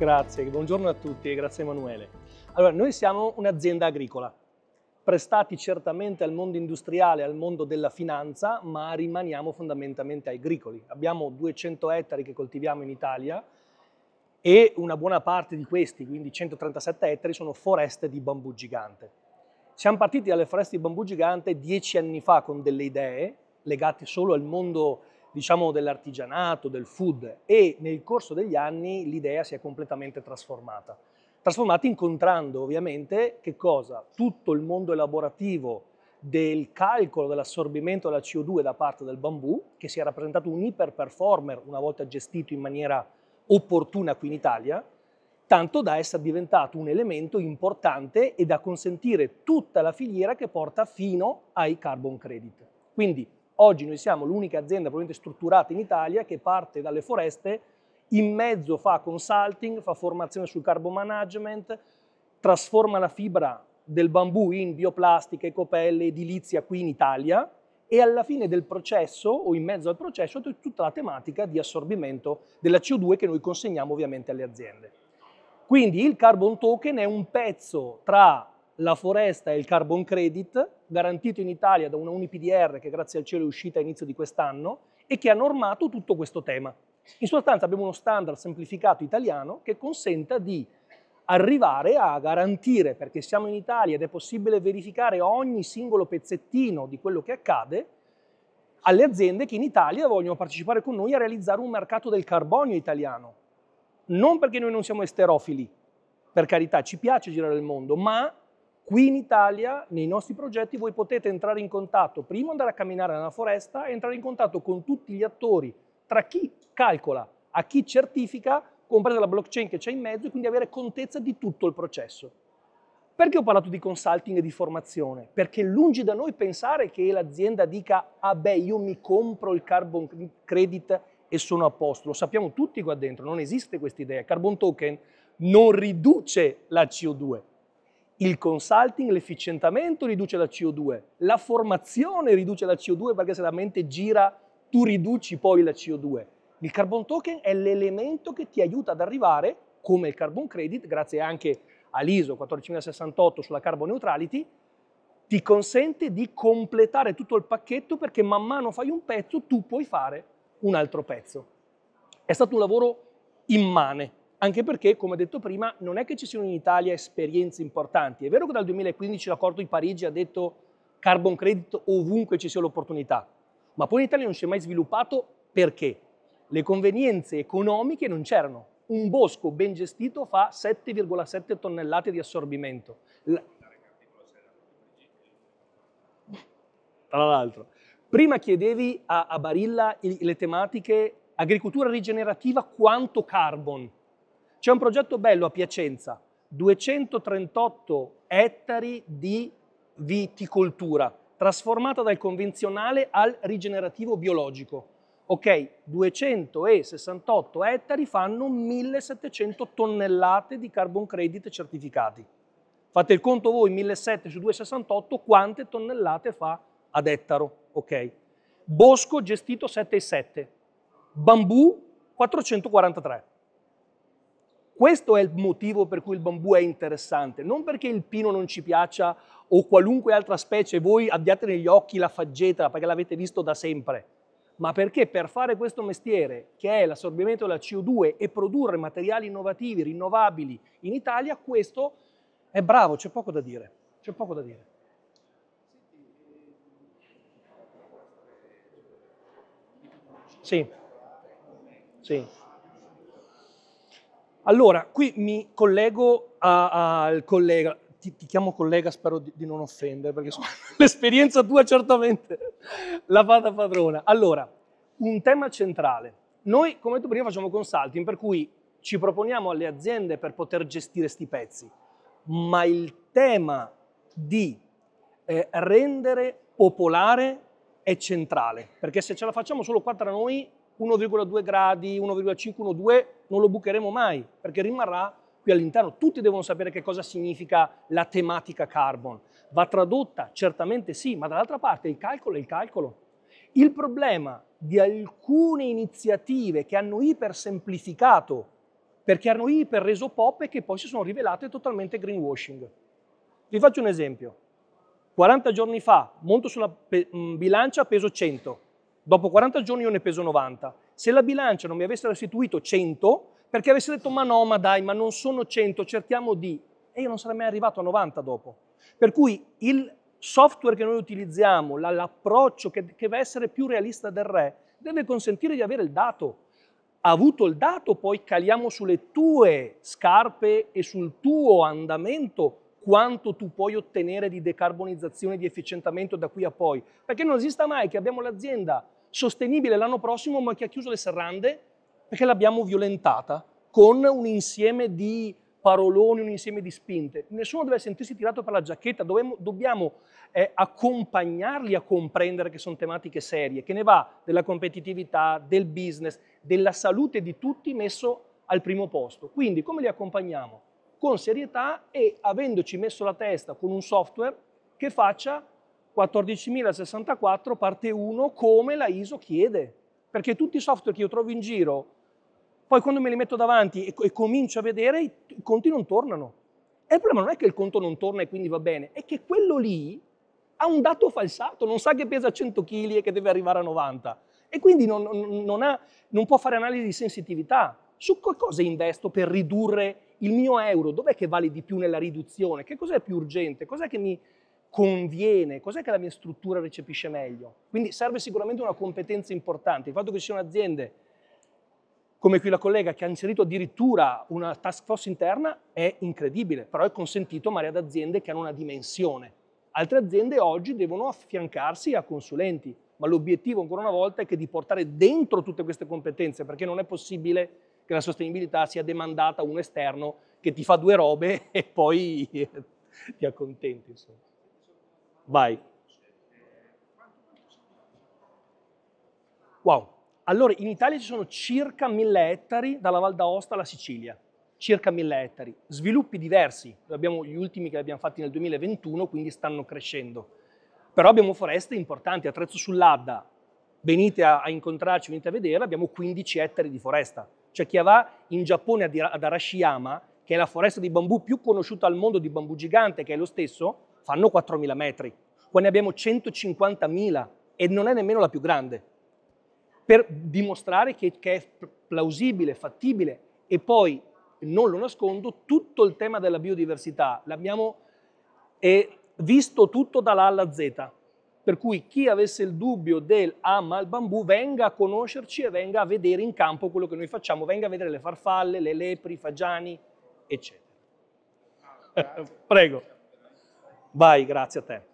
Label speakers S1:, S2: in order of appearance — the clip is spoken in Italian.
S1: Grazie, buongiorno a tutti e grazie Emanuele. Allora, noi siamo un'azienda agricola, prestati certamente al mondo industriale, al mondo della finanza, ma rimaniamo fondamentalmente agricoli. Abbiamo 200 ettari che coltiviamo in Italia e una buona parte di questi, quindi 137 ettari, sono foreste di bambù gigante. Siamo partiti dalle foreste di bambù gigante dieci anni fa con delle idee legate solo al mondo diciamo, dell'artigianato, del food e nel corso degli anni l'idea si è completamente trasformata. Trasformata incontrando ovviamente che cosa? Tutto il mondo elaborativo del calcolo dell'assorbimento della CO2 da parte del bambù, che si è rappresentato un iper performer una volta gestito in maniera opportuna qui in Italia, tanto da essere diventato un elemento importante e da consentire tutta la filiera che porta fino ai carbon credit. Quindi Oggi noi siamo l'unica azienda probabilmente strutturata in Italia che parte dalle foreste, in mezzo fa consulting, fa formazione sul carbon management, trasforma la fibra del bambù in bioplastiche, ecopelle, edilizia qui in Italia e alla fine del processo o in mezzo al processo tutta la tematica di assorbimento della CO2 che noi consegniamo ovviamente alle aziende. Quindi il carbon token è un pezzo tra la foresta e il carbon credit, garantito in Italia da una UNIPDR che grazie al cielo è uscita a inizio di quest'anno e che ha normato tutto questo tema. In sostanza abbiamo uno standard semplificato italiano che consenta di arrivare a garantire, perché siamo in Italia ed è possibile verificare ogni singolo pezzettino di quello che accade, alle aziende che in Italia vogliono partecipare con noi a realizzare un mercato del carbonio italiano. Non perché noi non siamo esterofili, per carità, ci piace girare il mondo, ma Qui in Italia, nei nostri progetti, voi potete entrare in contatto, prima andare a camminare nella foresta, entrare in contatto con tutti gli attori, tra chi calcola, a chi certifica, compresa la blockchain che c'è in mezzo, e quindi avere contezza di tutto il processo. Perché ho parlato di consulting e di formazione? Perché lungi da noi pensare che l'azienda dica, ah beh, io mi compro il carbon credit e sono a posto. Lo sappiamo tutti qua dentro, non esiste questa idea. Carbon token non riduce la CO2, il consulting, l'efficientamento riduce la CO2, la formazione riduce la CO2 perché se la mente gira tu riduci poi la CO2. Il carbon token è l'elemento che ti aiuta ad arrivare, come il carbon credit, grazie anche all'ISO 14068 sulla carbon neutrality, ti consente di completare tutto il pacchetto perché man mano fai un pezzo, tu puoi fare un altro pezzo. È stato un lavoro immane, anche perché, come detto prima, non è che ci siano in Italia esperienze importanti. È vero che dal 2015 l'accordo di Parigi ha detto carbon credit ovunque ci sia l'opportunità, ma poi in Italia non si è mai sviluppato perché le convenienze economiche non c'erano. Un bosco ben gestito fa 7,7 tonnellate di assorbimento. La... Tra l'altro, prima chiedevi a, a Barilla le tematiche agricoltura rigenerativa quanto carbon c'è un progetto bello a Piacenza, 238 ettari di viticoltura, trasformata dal convenzionale al rigenerativo biologico. Ok, 268 ettari fanno 1700 tonnellate di carbon credit certificati. Fate il conto voi, 1700 su 268, quante tonnellate fa ad ettaro? Ok. Bosco gestito 7,7, bambù 443. Questo è il motivo per cui il bambù è interessante, non perché il pino non ci piaccia o qualunque altra specie voi abbiate negli occhi la faggeta perché l'avete visto da sempre, ma perché per fare questo mestiere, che è l'assorbimento della CO2 e produrre materiali innovativi, rinnovabili in Italia, questo è bravo, c'è poco da dire. C'è poco da dire. Sì. Sì. Allora, qui mi collego al collega, ti, ti, chiamo collega, spero di, di non offendere, perché so, l'esperienza tua certamente la fatta padrona. Allora, un tema centrale. Noi, come detto prima, facciamo consulting, per cui ci proponiamo alle aziende per poter gestire questi pezzi, ma il tema di eh, rendere popolare è centrale, perché se ce la facciamo solo qua tra noi 1,2 gradi, 1,5, 1,2, non lo bucheremo mai, perché rimarrà qui all'interno. Tutti devono sapere che cosa significa la tematica carbon. Va tradotta? Certamente sì, ma dall'altra parte il calcolo è il calcolo. Il problema di alcune iniziative che hanno ipersemplificato, perché hanno iperreso pop e che poi si sono rivelate totalmente greenwashing. Vi faccio un esempio. 40 giorni fa monto sulla bilancia peso 100, Dopo 40 giorni io ne peso 90. Se la bilancia non mi avesse restituito 100, perché avesse detto ma no, ma dai, ma non sono 100, cerchiamo di... E io non sarei mai arrivato a 90 dopo. Per cui il software che noi utilizziamo, l'approccio che, che deve essere più realista del re, deve consentire di avere il dato. Avuto il dato, poi caliamo sulle tue scarpe e sul tuo andamento quanto tu puoi ottenere di decarbonizzazione, di efficientamento da qui a poi. Perché non esista mai che abbiamo l'azienda sostenibile l'anno prossimo, ma che ha chiuso le serrande perché l'abbiamo violentata con un insieme di paroloni, un insieme di spinte. Nessuno deve sentirsi tirato per la giacchetta, dobbiamo, dobbiamo eh, accompagnarli a comprendere che sono tematiche serie, che ne va della competitività, del business, della salute di tutti messo al primo posto. Quindi come li accompagniamo? Con serietà e avendoci messo la testa con un software che faccia 14064 parte 1 come la ISO chiede, perché tutti i software che io trovo in giro, poi quando me li metto davanti e, e comincio a vedere, i, conti non tornano. E il problema non è che il conto non torna e quindi va bene, è che quello lì ha un dato falsato, non sa che pesa 100 kg e che deve arrivare a 90 e quindi non, non, ha, non, può fare analisi di sensitività. Su che cosa investo per ridurre il mio euro? Dov'è che vale di più nella riduzione? Che cos'è più urgente? Cos'è che mi, conviene, cos'è che la mia struttura recepisce meglio. Quindi serve sicuramente una competenza importante. Il fatto che ci siano aziende come qui la collega che ha inserito addirittura una task force interna è incredibile, però è consentito magari ad aziende che hanno una dimensione. Altre aziende oggi devono affiancarsi a consulenti, ma l'obiettivo ancora una volta è che di portare dentro tutte queste competenze, perché non è possibile che la sostenibilità sia demandata a un esterno che ti fa due robe e poi ti accontenti. Insomma. Vai. Wow. Allora, in Italia ci sono circa 1000 ettari dalla Val d'Aosta alla Sicilia, circa 1000 ettari. Sviluppi diversi, abbiamo gli ultimi che abbiamo fatti nel 2021, quindi stanno crescendo. Però abbiamo foreste importanti, a Trezzo sull'Adda, venite a, a, incontrarci, venite a vedere, abbiamo 15 ettari di foresta. Cioè chi va in Giappone ad Arashiyama, che è la foresta di bambù più conosciuta al mondo di bambù gigante, che è lo stesso, fanno 4.000 metri, qua ne abbiamo 150.000 e non è nemmeno la più grande, per dimostrare che, che è plausibile, fattibile e poi, non lo nascondo, tutto il tema della biodiversità l'abbiamo eh, visto tutto dalla A alla Z, per cui chi avesse il dubbio del ah ma il bambù venga a conoscerci e venga a vedere in campo quello che noi facciamo, venga a vedere le farfalle, le lepri, i fagiani, eccetera. Ah, Prego. Vai, grazie a te.